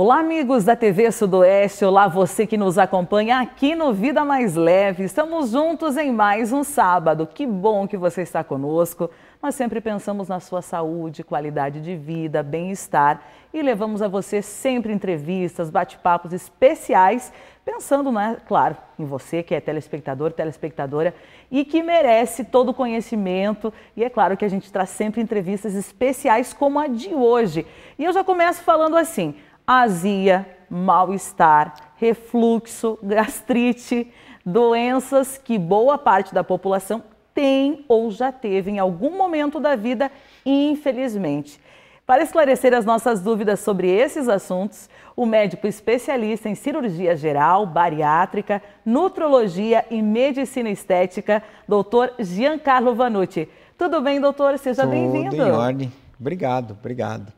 Olá, amigos da TV Sudoeste. Olá, você que nos acompanha aqui no Vida Mais Leve. Estamos juntos em mais um sábado. Que bom que você está conosco. Nós sempre pensamos na sua saúde, qualidade de vida, bem-estar e levamos a você sempre entrevistas, bate-papos especiais, pensando, né, claro, em você que é telespectador, telespectadora e que merece todo o conhecimento. E é claro que a gente traz sempre entrevistas especiais como a de hoje. E eu já começo falando assim azia, mal-estar, refluxo, gastrite, doenças que boa parte da população tem ou já teve em algum momento da vida, infelizmente. Para esclarecer as nossas dúvidas sobre esses assuntos, o médico especialista em cirurgia geral, bariátrica, nutrologia e medicina estética, doutor Giancarlo Vanucci. Tudo bem, doutor? Seja bem-vindo. Tudo bem em ordem. Obrigado, obrigado.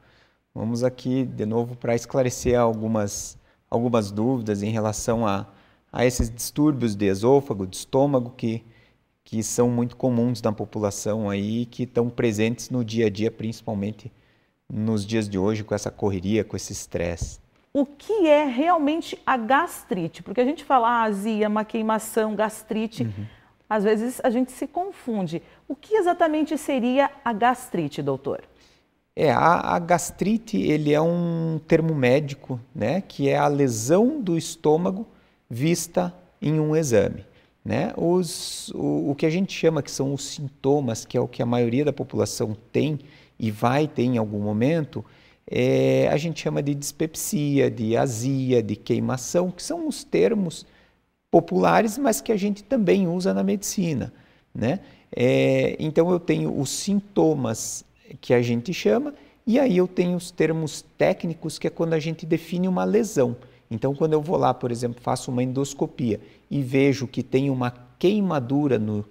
Vamos aqui de novo para esclarecer algumas, algumas dúvidas em relação a, a esses distúrbios de esôfago, de estômago, que, que são muito comuns na população aí, que estão presentes no dia a dia, principalmente nos dias de hoje, com essa correria, com esse estresse. O que é realmente a gastrite? Porque a gente fala ah, azia, uma queimação, gastrite. Uhum. Às vezes a gente se confunde. O que exatamente seria a gastrite, doutor? É, a, a, gastrite ele é um termo médico, né, que é a lesão do estômago vista em um exame. Né? Os, o, o que a gente chama que são os sintomas, que é o que a maioria da população tem e vai ter em algum momento, é, a gente chama de dispepsia, de azia, de queimação, que são os termos populares, mas que a gente também usa na medicina. Né? É, então eu tenho os sintomas que a gente chama, e aí eu tenho os termos técnicos, que é quando a gente define uma lesão. Então, quando eu vou lá, por exemplo, faço uma endoscopia e vejo que tem uma queimadura no,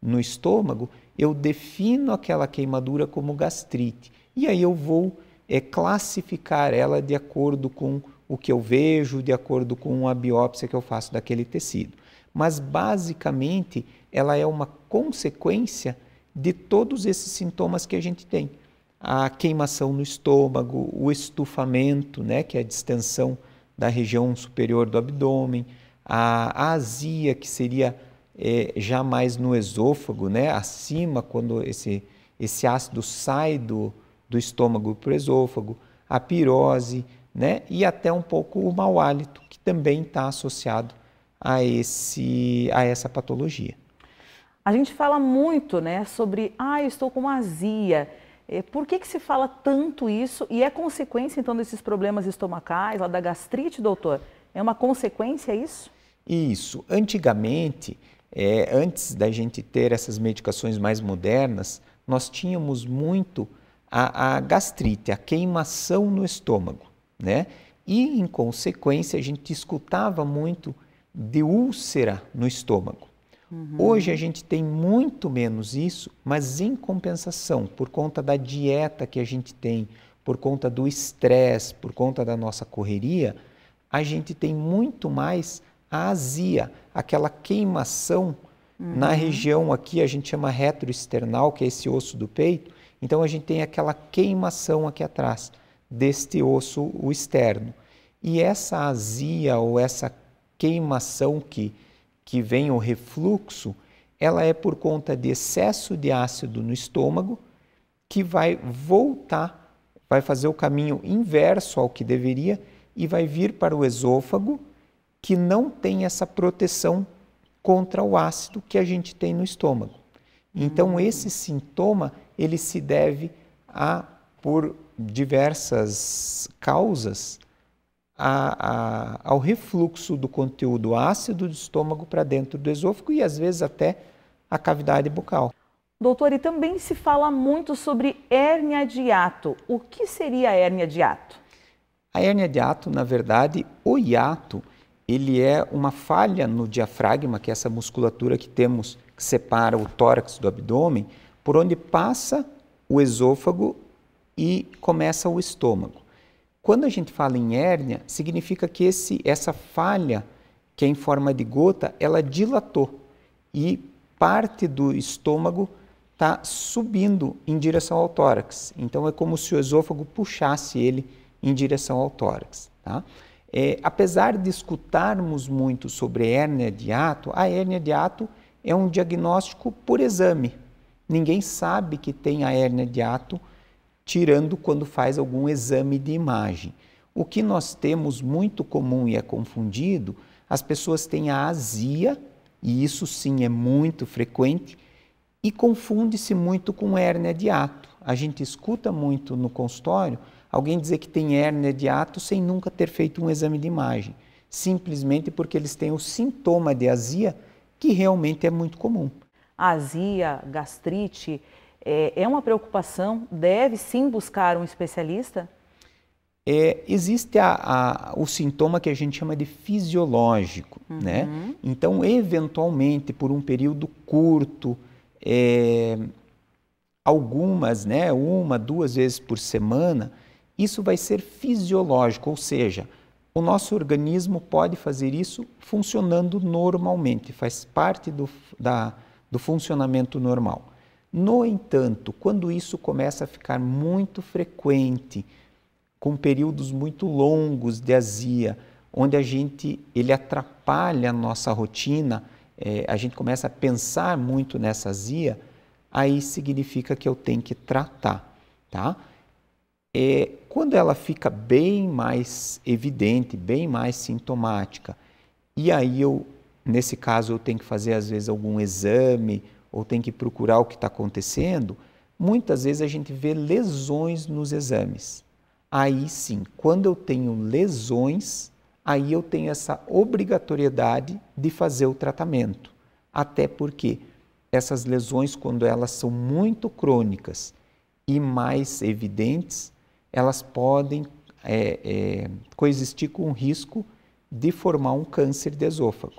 no estômago, eu defino aquela queimadura como gastrite. E aí eu vou é, classificar ela de acordo com o que eu vejo, de acordo com a biópsia que eu faço daquele tecido. Mas, basicamente, ela é uma consequência de todos esses sintomas que a gente tem. A queimação no estômago, o estufamento, né, que é a distensão da região superior do abdômen, a, a azia, que seria é, já mais no esôfago, né, acima, quando esse, esse ácido sai do, do estômago para o esôfago, a pirose, né, e até um pouco o mau hálito, que também está associado a, esse, a essa patologia. A gente fala muito né, sobre, ah, eu estou com azia. É, por que, que se fala tanto isso e é consequência, então, desses problemas estomacais, lá da gastrite, doutor? É uma consequência isso? Isso. Antigamente, é, antes da gente ter essas medicações mais modernas, nós tínhamos muito a, a, gastrite, a queimação no estômago, né? E, em consequência, a gente escutava muito de úlcera no estômago. Uhum. Hoje a gente tem muito menos isso, mas em compensação, por conta da dieta que a gente tem, por conta do estresse, por conta da nossa correria, a gente tem muito mais a azia, aquela queimação uhum. na região aqui, a gente chama retroesternal, que é esse osso do peito. Então a gente tem aquela queimação aqui atrás deste osso o externo. E essa azia ou essa queimação que que vem o refluxo, ela é por conta de excesso de ácido no estômago, que vai voltar, vai fazer o caminho inverso ao que deveria e vai vir para o esôfago, que não tem essa proteção contra o ácido que a gente tem no estômago. Então hum. esse sintoma ele se deve a por diversas causas a, a, ao refluxo do conteúdo ácido do estômago para dentro do esôfago e às vezes até a cavidade bucal. Doutor, e também se fala muito sobre hérnia de hiato. O que seria a hérnia de hiato? A hérnia de hiato, na verdade, o hiato, ele é uma falha no diafragma, que é essa musculatura que temos que separa o tórax do abdômen, por onde passa o esôfago e começa o estômago. Quando a gente fala em hérnia, significa que esse, essa falha, que é em forma de gota, ela dilatou e parte do estômago está subindo em direção ao tórax. Então é como se o esôfago puxasse ele em direção ao tórax. Tá? É, apesar de escutarmos muito sobre hérnia de ato, a hérnia de ato é um diagnóstico por exame. Ninguém sabe que tem a hérnia de ato tirando quando faz algum exame de imagem. O que nós temos muito comum e é confundido, as pessoas têm a azia, e isso sim é muito frequente, e confunde-se muito com hérnia de ato. A gente escuta muito no consultório alguém dizer que tem hérnia de ato sem nunca ter feito um exame de imagem, simplesmente porque eles têm o sintoma de azia, que realmente é muito comum. A azia, gastrite, é, é, uma preocupação? Deve sim buscar um especialista? É, existe a, a, o sintoma que a gente chama de fisiológico, né? uhum. né? Então, eventualmente, por um período curto, é, algumas, né, uma, duas vezes por semana, isso vai ser fisiológico, ou seja, o nosso organismo pode fazer isso funcionando normalmente, faz parte do, da, do funcionamento normal. No entanto, quando isso começa a ficar muito frequente, com períodos muito longos de azia, onde a gente ele atrapalha a nossa rotina, é, a gente começa a pensar muito nessa azia, aí significa que eu tenho que tratar, tá? É, quando ela fica bem mais evidente, bem mais sintomática, e aí eu, nesse caso, eu tenho que fazer às vezes algum exame, ou tem que procurar o que está acontecendo, muitas vezes a gente vê lesões nos exames. Aí sim, quando eu tenho lesões, aí eu tenho essa obrigatoriedade de fazer o tratamento. Até porque essas lesões, quando elas são muito crônicas e mais evidentes, elas podem é, é, coexistir com o risco de formar um câncer de esôfago.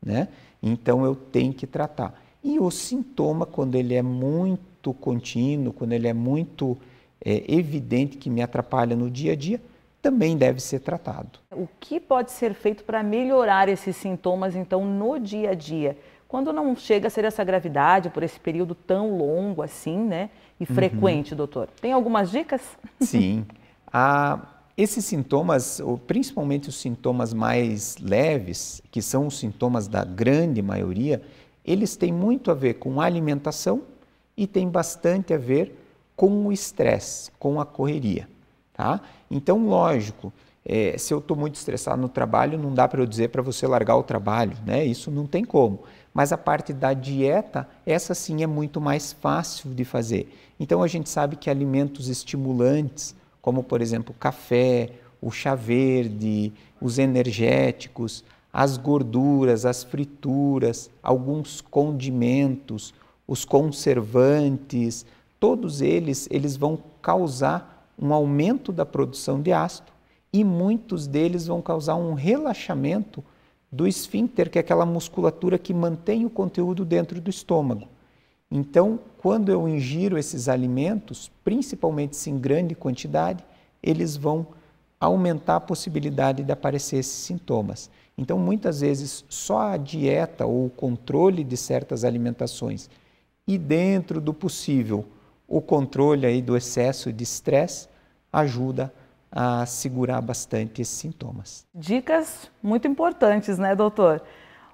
Né? Então eu tenho que tratar. E o sintoma, quando ele é muito contínuo, quando ele é muito é, evidente que me atrapalha no dia a dia, também deve ser tratado. O que pode ser feito para melhorar esses sintomas, então, no dia a dia? Quando não chega a ser essa gravidade, por esse período tão longo assim, né? E uhum. frequente, uhum. doutor. Tem algumas dicas? Sim. Ah, esses sintomas, principalmente os sintomas mais leves, que são os sintomas da grande maioria, eles têm muito a ver com a alimentação e tem bastante a ver com o estresse, com a correria. Tá? Então, lógico, é, se eu estou muito estressado no trabalho, não dá para eu dizer para você largar o trabalho, né? isso não tem como. Mas a parte da dieta, essa sim é muito mais fácil de fazer. Então, a gente sabe que alimentos estimulantes, como por exemplo café, o chá verde, os energéticos, as gorduras, as frituras, alguns condimentos, os conservantes, todos eles eles vão causar um aumento da produção de ácido e muitos deles vão causar um relaxamento do esfíncter, que é aquela musculatura que mantém o conteúdo dentro do estômago. Então, quando eu ingiro esses alimentos, principalmente se em grande quantidade, eles vão aumentar a possibilidade de aparecer esses sintomas. Então, muitas vezes, só a dieta ou o controle de certas alimentações e, dentro do possível, o controle aí do excesso de estresse ajuda a segurar bastante esses sintomas. Dicas muito importantes, né, doutor?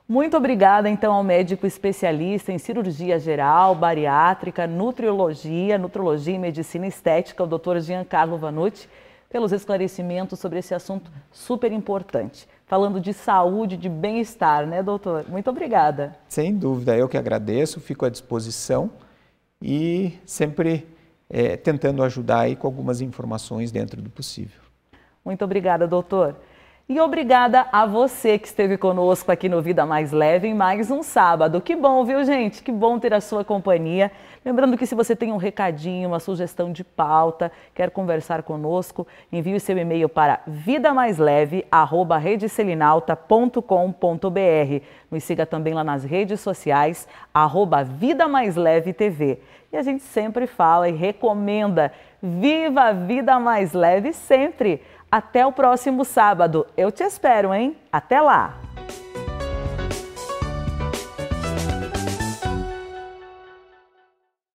Muito obrigada, então, ao médico especialista em cirurgia geral, bariátrica, nutriologia, nutrologia e medicina estética, o doutor Giancarlo Vanucci pelos esclarecimentos sobre esse assunto super importante. Falando de saúde, de bem-estar, né, doutor? Muito obrigada. Sem dúvida, eu que agradeço, fico à disposição e sempre é, tentando ajudar aí com algumas informações dentro do possível. Muito obrigada, doutor. E obrigada a você que esteve conosco aqui no Vida Mais Leve em mais um sábado. Que bom, viu, gente? Que bom ter a sua companhia. Lembrando que se você tem um recadinho, uma sugestão de pauta, quer conversar conosco, envie seu e-mail para vidamaisleve@redeselinalta.com.br. Nos siga também lá nas redes sociais arroba Vida Mais Leve TV. E a gente sempre fala e recomenda Viva a Vida Mais Leve sempre. Até o próximo sábado. Eu te espero, hein? Até lá!